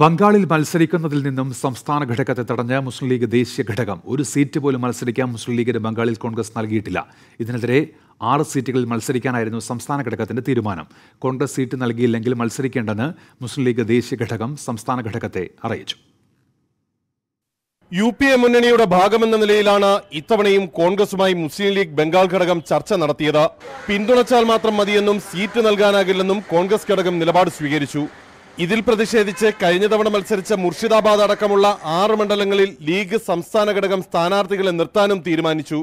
ബംഗാളിൽ മത്സരിക്കുന്നതിൽ നിന്നും സംസ്ഥാന ഘടകത്തെ തടഞ്ഞ മുസ്ലിം ലീഗ് ദേശീയ ഘടകം ഒരു സീറ്റ് പോലും മത്സരിക്കാൻ മുസ്ലിം ലീഗിന് ബംഗാളിൽ കോൺഗ്രസ് നൽകിയിട്ടില്ല ഇതിനെതിരെ ആറ് സീറ്റുകളിൽ മത്സരിക്കാനായിരുന്നു സംസ്ഥാന ഘടകത്തിന്റെ തീരുമാനം കോൺഗ്രസ് സീറ്റ് നൽകിയില്ലെങ്കിൽ മത്സരിക്കേണ്ടെന്ന് മുസ്ലിം ലീഗ് ദേശീയ ഘടകം സംസ്ഥാന ഘടകത്തെ അറിയിച്ചു യു പി എ മുന്നണിയുടെ ഭാഗമെന്ന നിലയിലാണ് ഇത്തവണയും കോൺഗ്രസുമായി മുസ്ലിം ലീഗ് ബംഗാൾ ഘടകം ചർച്ച നടത്തിയത് പിന്തുണച്ചാൽ മാത്രം മതിയെന്നും സീറ്റ് നൽകാനാകില്ലെന്നും കോൺഗ്രസ് ഘടകം നിലപാട് സ്വീകരിച്ചു ഇതിൽ പ്രതിഷേധിച്ച് കഴിഞ്ഞ തവണ മത്സരിച്ച മുർഷിദാബാദ് അടക്കമുള്ള ആറ് മണ്ഡലങ്ങളിൽ ലീഗ് സംസ്ഥാന ഘടകം സ്ഥാനാർത്ഥികളെ നിർത്താനും തീരുമാനിച്ചു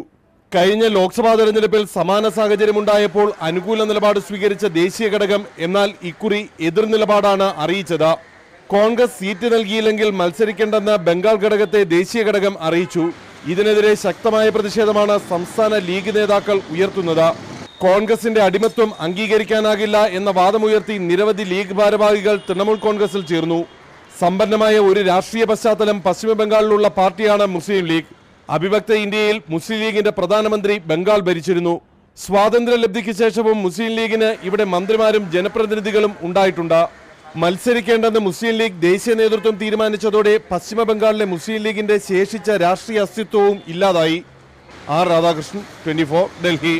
കഴിഞ്ഞ ലോക്സഭാ തെരഞ്ഞെടുപ്പിൽ സമാന സാഹചര്യമുണ്ടായപ്പോൾ അനുകൂല നിലപാട് സ്വീകരിച്ച ദേശീയ ഘടകം എന്നാൽ ഇക്കുറി എതിർ നിലപാടാണ് അറിയിച്ചത് കോൺഗ്രസ് സീറ്റ് നൽകിയില്ലെങ്കിൽ മത്സരിക്കേണ്ടെന്ന് ബംഗാൾ ഘടകത്തെ ദേശീയ ഘടകം അറിയിച്ചു ഇതിനെതിരെ ശക്തമായ പ്രതിഷേധമാണ് സംസ്ഥാന ലീഗ് നേതാക്കൾ ഉയർത്തുന്നത് കോൺഗ്രസിന്റെ അടിമത്വം അംഗീകരിക്കാനാകില്ല എന്ന വാദമുയർത്തി നിരവധി ലീഗ് ഭാരവാഹികൾ തൃണമൂൽ കോൺഗ്രസിൽ ചേർന്നു സമ്പന്നമായ ഒരു രാഷ്ട്രീയ പശ്ചാത്തലം പശ്ചിമബംഗാളിലുള്ള പാർട്ടിയാണ് മുസ്ലിം ലീഗ് അവിഭക്ത ഇന്ത്യയിൽ മുസ്ലിം ലീഗിന്റെ പ്രധാനമന്ത്രി ബംഗാൾ ഭരിച്ചിരുന്നു ലബ്ധിക്ക് ശേഷവും മുസ്ലിം ലീഗിന് ഇവിടെ മന്ത്രിമാരും ജനപ്രതിനിധികളും ഉണ്ടായിട്ടുണ്ട് മത്സരിക്കേണ്ടെന്ന് മുസ്ലിം ലീഗ് ദേശീയ നേതൃത്വം തീരുമാനിച്ചതോടെ പശ്ചിമബംഗാളിലെ മുസ്ലിം ലീഗിന്റെ ശേഷിച്ച രാഷ്ട്രീയ അസ്തിത്വവും ഇല്ലാതായി ആർ രാധാകൃഷ്ണൻ ട്വന്റി ഡൽഹി